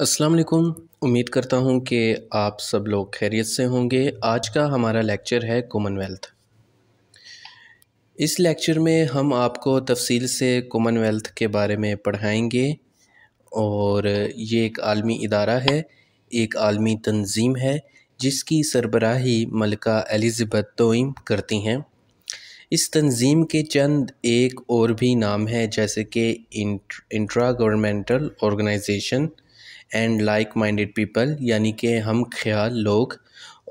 अस्सलाम वालेकुम उम्मीद करता हूँ कि आप सब लोग खैरियत से होंगे आज का हमारा लेक्चर है कॉमनवेल्थ इस लेक्चर में हम आपको तफसील से कॉमनवेल्थ के बारे में पढ़ाएंगे और ये एक आलमी इदारा है एक आलमी तंजीम है जिसकी सरबराही मलका एलिज़बत तोइम करती हैं इस तंजीम के चंद एक और भी नाम है जैसे कि intra governmental organisation and like minded people यानी कि हम ख्याल लोग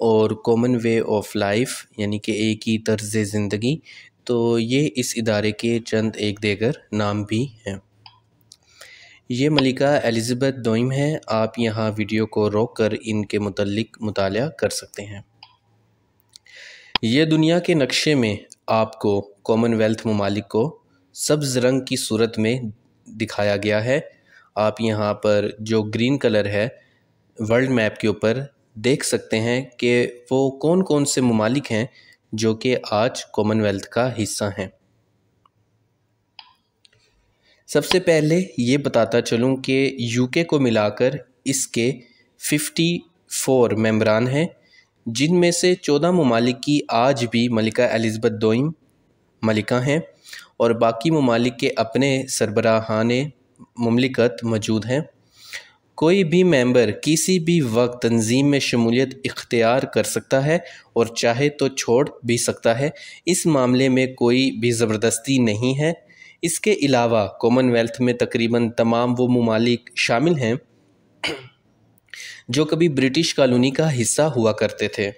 और कॉमन वे ऑफ लाइफ यानी कि एक ही तर्ज ज़िंदगी तो ये इस इदारे के चंद एक देगर नाम भी हैं ये मलिका एलिज़बेथ दोइम हैं आप यहाँ वीडियो को रोक कर इनके मतलब मुताल कर सकते हैं ये दुनिया के नक्शे में आपको कॉमनवेल्थ ममालिक को सब्ज़ रंग की सूरत में दिखाया गया है आप यहाँ पर जो ग्रीन कलर है वर्ल्ड मैप के ऊपर देख सकते हैं कि वो कौन कौन से ममालिक हैं जो कि आज कॉमनवेल्थ का हिस्सा हैं सबसे पहले ये बताता चलूँ कि यूके को मिलाकर इसके 54 मेम्बरान हैं जिनमें से 14 ममालिक की आज भी मलिका एलिज़बत दोइम मलिका हैं और बाकी ममालिक के अपने सरबराहान ममलिकत मौजूद हैं कोई भी मेंबर किसी भी वक्त तंजीम में शमूलियत इख्तियार कर सकता है और चाहे तो छोड़ भी सकता है इस मामले में कोई भी ज़बरदस्ती नहीं है इसके अलावा कॉमनवेल्थ में तकरीबन तमाम वो ममालिक शामिल हैं जो कभी ब्रिटिश कॉलोनी का हिस्सा हुआ करते थे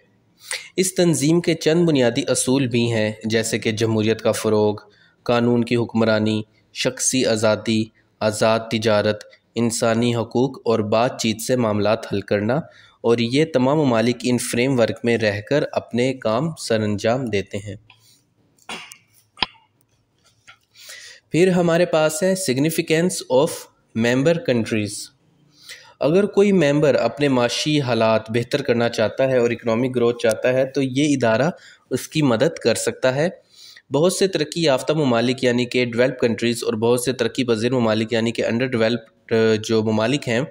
इस तंजीम के चंद बुनियादी असूल भी हैं जैसे कि जमहूरीत का फ़रोग कानून की हुक्मरानी शख्सी आज़ादी आज़ाद तजारत इंसानी हकूक़ और बातचीत से मामला हल करना और ये तमाम ममालिक इन फ्रेम वर्क में रह कर अपने काम सर अंजाम देते हैं फिर हमारे पास है सिग्निफिकेंस ऑफ मेंबर कंट्रीज़ अगर कोई मेंबर अपने माशी हालात बेहतर करना चाहता है और इकनॉमिक ग्रोथ चाहता है तो ये इदारा उसकी मदद कर सकता है बहुत से तरक्की याफ्ता ममालिक यानी कि डेवलप कंट्रीज़ और बहुत से तरक्की पजीर ममालिक यानी कि अंडर डेवलप्ड जो ममालिक हैं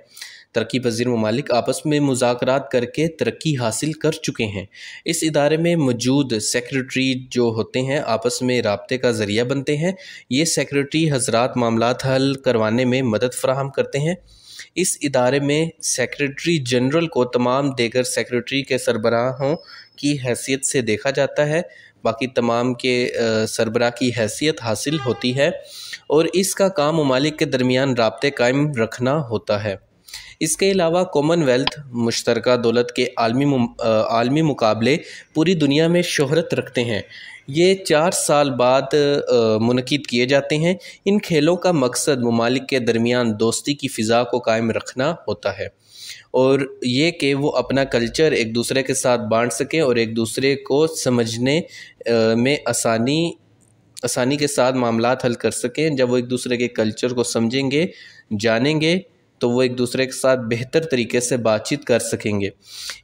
तरक्की पजीर ममालिक आपस में मुजाकर करके तरक्की हासिल कर चुके हैं इस इदारे में मौजूद सेक्रेटरी जो होते हैं आपस में रबते का ज़रिया बनते हैं ये सेक्रेटरी हजरात मामला हल करवाने में मदद फ्राहम करते हैं इस इदारे में सेक्रेटरी जनरल को तमाम देकर सेक्रेटरी के सरबराहों की हैसियत से देखा जाता है बाकी तमाम के सरबरा की हैसियत हासिल होती है और इसका काम ममालिक के दरमियान रबते कायम रखना होता है इसके अलावा कॉमनवेल्थ मुश्तर दौलत के आलमी आलमी मुकाबले पूरी दुनिया में शहरत रखते हैं ये चार साल बाद मनद किए जाते हैं इन खेलों का मकसद ममालिक के दरमियान दोस्ती की फ़िज़ा को कायम रखना होता है और ये कि वो अपना कल्चर एक दूसरे के साथ बांट सकें और एक दूसरे को समझने में आसानी आसानी के साथ मामला हल कर सकें जब वो एक दूसरे के कल्चर को समझेंगे जानेंगे तो वो एक दूसरे के साथ बेहतर तरीके से बातचीत कर सकेंगे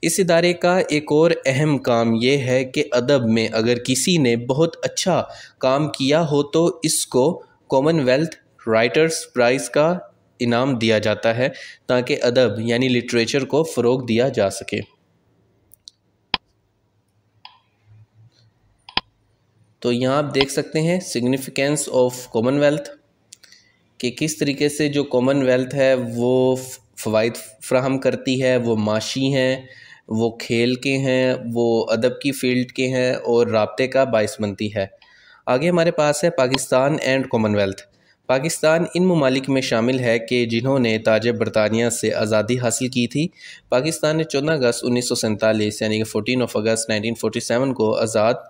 इस इदारे का एक और अहम काम ये है कि अदब में अगर किसी ने बहुत अच्छा काम किया हो तो इसको कॉमनवेल्थ राइटर्स प्राइज़ का इनाम दिया जाता है ताकि अदब यानी लिटरेचर को फ़रोग दिया जा सके तो यहाँ आप देख सकते हैं सिग्निफिकेंस ऑफ कॉमनवेल्थ कि किस तरीके से जो कॉमनवेल्थ है वो फ़वाद फ्राहम करती है वो माशी हैं वो खेल के हैं वो अदब की फील्ड के हैं और रबते का बायस बनती है आगे हमारे पास है पाकिस्तान एंड कॉमनवेल्थ पाकिस्तान इन ममालिक में शामिल है कि जिन्होंने ताज बरतानिया से आज़ादी हासिल की थी पाकिस्तान ने चौदह अगस्त उन्नीस सौ सैंतालीस यानी कि fourteen of August nineteen forty seven को आज़ाद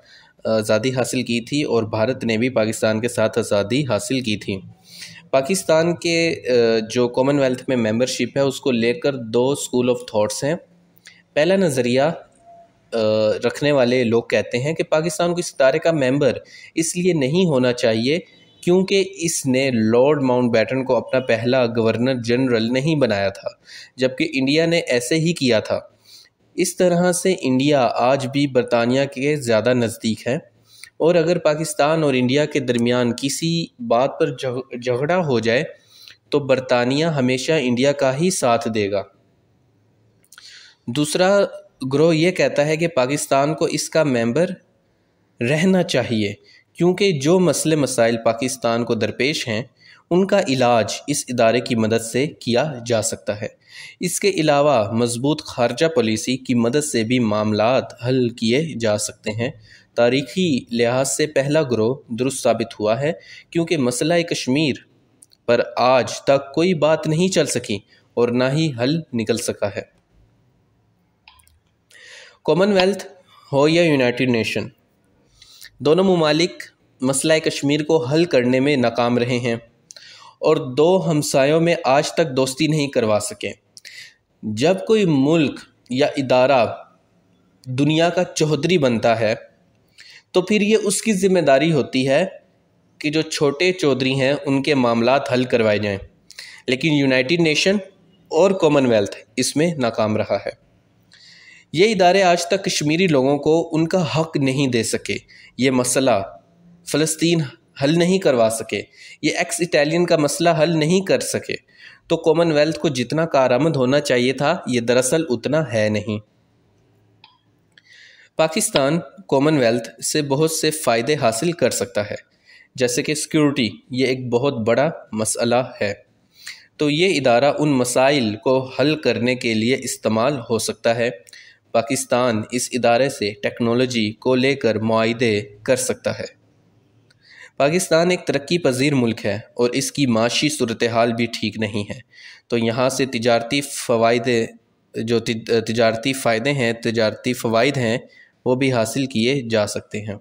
आज़ादी हासिल की थी और भारत ने भी पाकिस्तान के साथ आज़ादी हासिल की थी पाकिस्तान के जो कॉमनवेल्थ में मेम्बरशिप है उसको लेकर दो स्कूल ऑफ थाट्स हैं पहला नज़रिया रखने वाले लोग कहते हैं कि पाकिस्तान को इस इदारे का मेम्बर इसलिए नहीं होना चाहिए क्योंकि इसने लॉर्ड माउंटबेटन को अपना पहला गवर्नर जनरल नहीं बनाया था जबकि इंडिया ने ऐसे ही किया था इस तरह से इंडिया आज भी बरतानिया के ज़्यादा नज़दीक है और अगर पाकिस्तान और इंडिया के दरमियान किसी बात पर झगड़ा हो जाए तो बरतानिया हमेशा इंडिया का ही साथ देगा दूसरा ग्रोह यह कहता है कि पाकिस्तान को इसका मेंबर रहना चाहिए क्योंकि जो मसले मसाइल पाकिस्तान को दरपेश हैं उनका इलाज इस इदारे की मदद से किया जा सकता है इसके अलावा मजबूत खारजा पॉलिसी की मदद से भी मामला हल किए जा सकते हैं तारीखी लिहाज से पहला ग्रोह दुरुस्त साबित हुआ है क्योंकि मसला कश्मीर पर आज तक कोई बात नहीं चल सकी और ना ही हल निकल सका है कॉमनवेल्थ हो या यूनाइटेड नेशन दोनों ममालिक मसला कश्मीर को हल करने में नाकाम रहे हैं और दो हमसायों में आज तक दोस्ती नहीं करवा सके जब कोई मुल्क या इदारा दुनिया का चौधरी बनता है तो फिर ये उसकी ज़िम्मेदारी होती है कि जो छोटे चौधरी हैं उनके मामला हल करवाए जाएं लेकिन यूनाइटेड नेशन और कॉमनवेल्थ इसमें नाकाम रहा है ये इदारे आज तक कश्मीरी लोगों को उनका हक नहीं दे सके ये मसला फ़लस्तीन हल नहीं करवा सके ये एक्स इटालियन का मसला हल नहीं कर सके तो कॉमनवेल्थ को जितना कारामद होना चाहिए था ये दरअसल उतना है नहीं पाकिस्तान कॉमनवेल्थ से बहुत से फ़ायदे हासिल कर सकता है जैसे कि सिक्योरिटी ये एक बहुत बड़ा मसला है तो ये इदारा उन मसाइल को हल करने के लिए इस्तेमाल हो सकता है पाकिस्तान इस इदारे से टेक्नोलॉजी को लेकर माहदे कर सकता है पाकिस्तान एक तरक्की पजीर मुल्क है और इसकी माशी सूरत हाल भी ठीक नहीं है तो यहाँ से तजारती फवादे जो तजारती फ़ायदे हैं तजारती फ़वाद हैं वो भी हासिल किए जा सकते हैं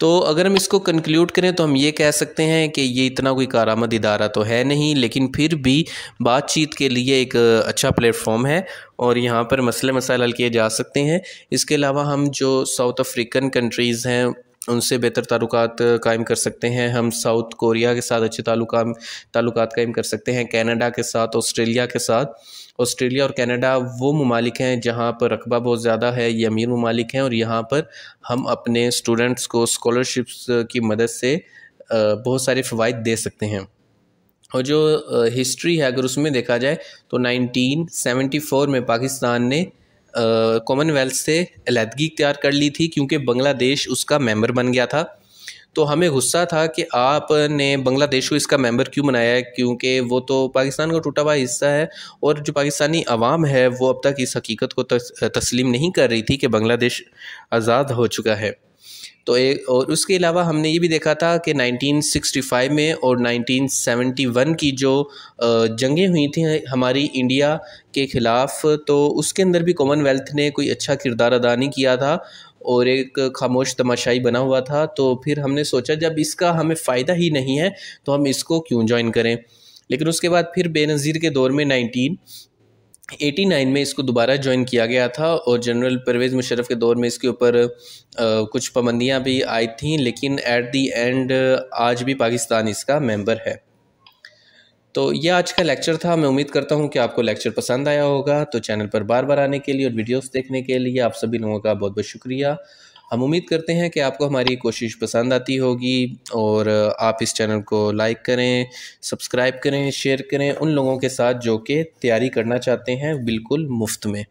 तो अगर हम इसको कंक्लूड करें तो हम ये कह सकते हैं कि ये इतना कोई कारामद इदारा तो है नहीं लेकिन फिर भी बातचीत के लिए एक अच्छा प्लेटफॉर्म है और यहाँ पर मसले मसाइल हल किए जा सकते हैं इसके अलावा हम जो साउथ अफ्रीकन कंट्रीज़ हैं उनसे बेहतर ताल्लुक कायम कर सकते हैं हम साउथ कोरिया के साथ अच्छे ताल्लुक ताल्लुक कायम कर सकते हैं कनाडा के साथ ऑस्ट्रेलिया के साथ ऑस्ट्रेलिया और कनाडा वो ममालिक हैं जहाँ पर रकबा बहुत ज़्यादा है ये अमीर ममालिक हैं और यहाँ पर हम अपने स्टूडेंट्स को स्कॉलरशिप्स की मदद से बहुत सारे फ़वाद दे सकते हैं और जो हिस्ट्री है अगर उसमें देखा जाए तो 1974 में पाकिस्तान ने कॉमनवेल्थ से अलीहदगी इख्तियार कर ली थी क्योंकि बांग्लादेश उसका मेंबर बन गया था तो हमें गुस्सा था कि आपने बांग्लादेश को इसका मेंबर क्यों बनाया है क्योंकि वो तो पाकिस्तान का टूटा हुआ हिस्सा है और जो पाकिस्तानी आवाम है वो अब तक इस हकीकत को तस्लीम नहीं कर रही थी कि बांग्लादेश आज़ाद हो चुका है तो एक और उसके अलावा हमने ये भी देखा था कि 1965 में और 1971 की जो जंगें हुई थी हमारी इंडिया के ख़िलाफ़ तो उसके अंदर भी कॉमनवेल्थ ने कोई अच्छा किरदार अदा नहीं किया था और एक खामोश तमाशाई बना हुआ था तो फिर हमने सोचा जब इसका हमें फ़ायदा ही नहीं है तो हम इसको क्यों ज्वाइन करें लेकिन उसके बाद फिर बेनज़ीर के दौर में नाइनटीन 89 में इसको दोबारा ज्वाइन किया गया था और जनरल परवेज़ मुशरफ के दौर में इसके ऊपर कुछ पाबंदियाँ भी आई थी लेकिन एट दी एंड आज भी पाकिस्तान इसका मेंबर है तो ये आज का लेक्चर था मैं उम्मीद करता हूँ कि आपको लेक्चर पसंद आया होगा तो चैनल पर बार बार आने के लिए और वीडियोस देखने के लिए आप सभी लोगों का बहुत बहुत शुक्रिया हम उम्मीद करते हैं कि आपको हमारी कोशिश पसंद आती होगी और आप इस चैनल को लाइक करें सब्सक्राइब करें शेयर करें उन लोगों के साथ जो कि तैयारी करना चाहते हैं बिल्कुल मुफ्त में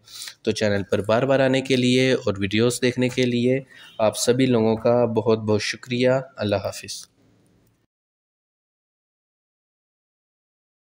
तो चैनल पर बार बार आने के लिए और वीडियोस देखने के लिए आप सभी लोगों का बहुत बहुत शुक्रिया अल्लाह हाफिज़